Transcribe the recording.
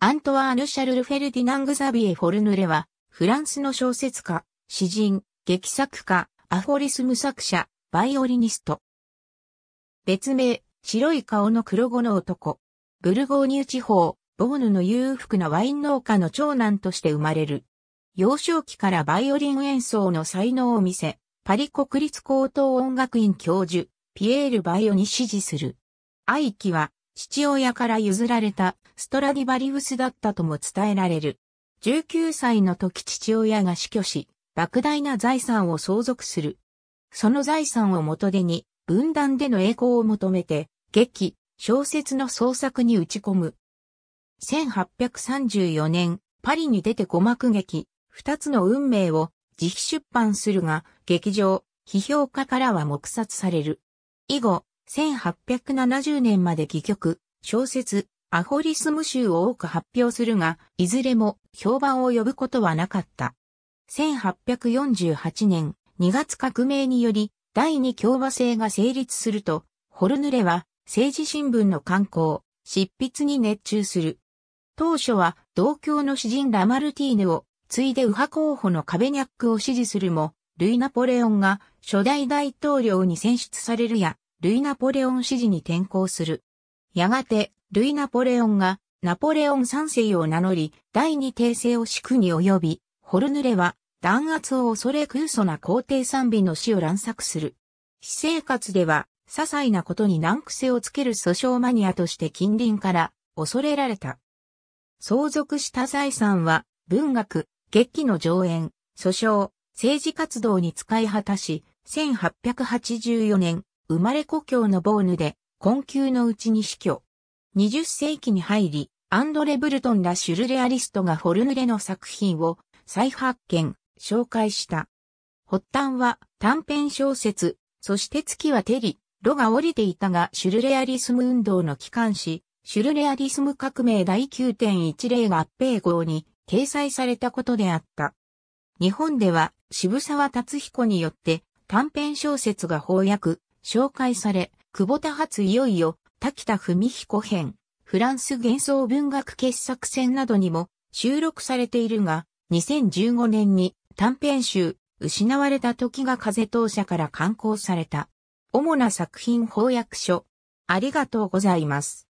アントワーヌ・シャルル・フェルディナング・ザビエ・フォルヌレは、フランスの小説家、詩人、劇作家、アフォリスム作者、バイオリニスト。別名、白い顔の黒子の男。ブルゴーニュ地方、ボーヌの裕福なワイン農家の長男として生まれる。幼少期からバイオリン演奏の才能を見せ、パリ国立高等音楽院教授、ピエール・バイオに支持する。愛機は、父親から譲られたストラディバリウスだったとも伝えられる。19歳の時父親が死去し、莫大な財産を相続する。その財産を元手に、分断での栄光を求めて、劇、小説の創作に打ち込む。1834年、パリに出て五幕劇、二つの運命を自費出版するが、劇場、批評家からは黙殺される。以後、1870年まで戯曲、小説、アホリスム集を多く発表するが、いずれも評判を呼ぶことはなかった。1848年2月革命により第二共和制が成立すると、ホルヌレは政治新聞の刊行、執筆に熱中する。当初は同郷の詩人ラマルティーヌを、ついで右派候補のカベニャックを支持するも、ルイ・ナポレオンが初代大統領に選出されるや、ルイ・ナポレオン支持に転向する。やがて、ルイ・ナポレオンが、ナポレオン三世を名乗り、第二帝政を祝に及び、ホルヌレは、弾圧を恐れ空祖な皇帝賛美の死を乱作する。私生活では、些細なことに難癖をつける訴訟マニアとして近隣から恐れられた。相続した財産は、文学、劇の上演、訴訟、政治活動に使い果たし、1884年、生まれ故郷のボーヌで、困窮のうちに死去。20世紀に入り、アンドレ・ブルトンらシュルレアリストがホルヌレの作品を再発見、紹介した。発端は短編小説、そして月はテリ、ロが降りていたがシュルレアリスム運動の機関誌、シュルレアリスム革命第9.10合併号に掲載されたことであった。日本では渋沢達彦によって短編小説が翻訳、紹介され、久保田初いよいよ、滝田文彦編、フランス幻想文学傑作選などにも収録されているが、2015年に短編集、失われた時が風当社から刊行された。主な作品翻訳書。ありがとうございます。